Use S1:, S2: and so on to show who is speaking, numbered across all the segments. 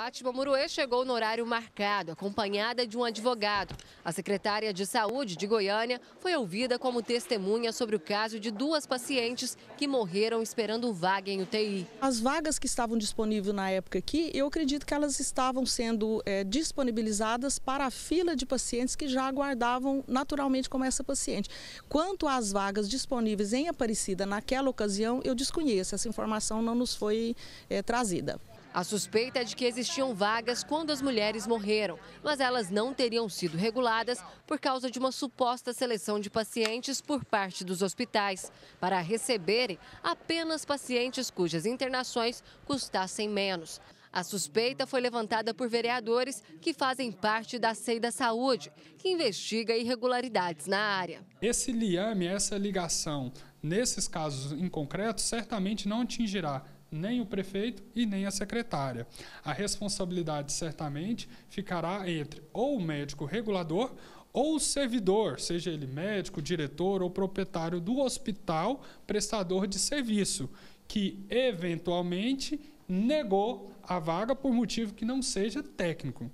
S1: Fátima Muruê chegou no horário marcado, acompanhada de um advogado. A secretária de Saúde de Goiânia foi ouvida como testemunha sobre o caso de duas pacientes que morreram esperando vaga em UTI. As
S2: vagas que estavam disponíveis
S1: na época aqui, eu
S2: acredito que elas estavam sendo é, disponibilizadas para a fila de pacientes que já aguardavam naturalmente como essa paciente. Quanto às vagas disponíveis em Aparecida naquela ocasião, eu desconheço, essa informação não nos foi é, trazida. A suspeita é de que
S1: existiam vagas quando as mulheres morreram, mas elas não teriam sido reguladas por causa de uma suposta seleção de pacientes por parte dos hospitais, para receberem apenas pacientes cujas internações custassem menos. A suspeita foi levantada por vereadores que fazem parte da SEI da Saúde, que investiga irregularidades na área.
S3: Esse liame, essa ligação, nesses casos em concreto, certamente não atingirá nem o prefeito e nem a secretária. A responsabilidade certamente ficará entre ou o médico regulador ou o servidor, seja ele médico, diretor ou proprietário do hospital prestador de serviço, que eventualmente negou a vaga por motivo que não seja técnico.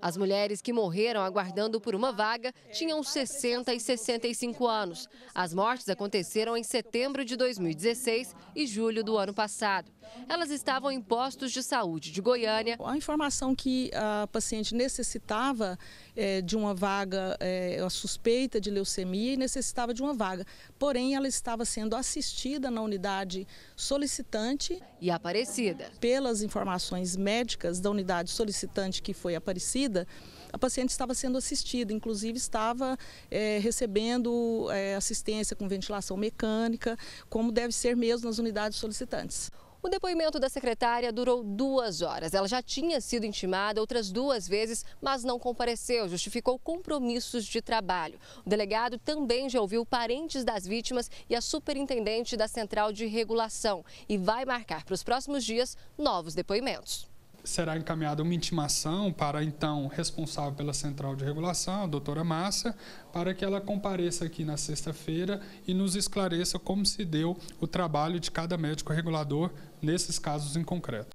S1: As mulheres que morreram aguardando por uma vaga tinham 60 e 65 anos. As mortes aconteceram em setembro de 2016 e julho do ano passado. Elas estavam em postos de saúde de Goiânia.
S2: A informação que a paciente necessitava é, de uma vaga, é, a suspeita de leucemia, e necessitava de uma vaga. Porém, ela estava sendo assistida na unidade solicitante. E aparecida. Pelas informações médicas da unidade solicitante que foi aparecida, a paciente estava sendo assistida, inclusive estava é, recebendo é, assistência com ventilação mecânica, como deve
S1: ser mesmo nas unidades solicitantes. O depoimento da secretária durou duas horas. Ela já tinha sido intimada outras duas vezes, mas não compareceu, justificou compromissos de trabalho. O delegado também já ouviu parentes das vítimas e a superintendente da Central de Regulação e vai marcar para os próximos dias novos depoimentos
S3: será encaminhada uma intimação para então responsável pela central de regulação, a doutora Massa, para que ela compareça aqui na sexta-feira e nos esclareça como se deu o trabalho de cada médico regulador nesses casos em concreto.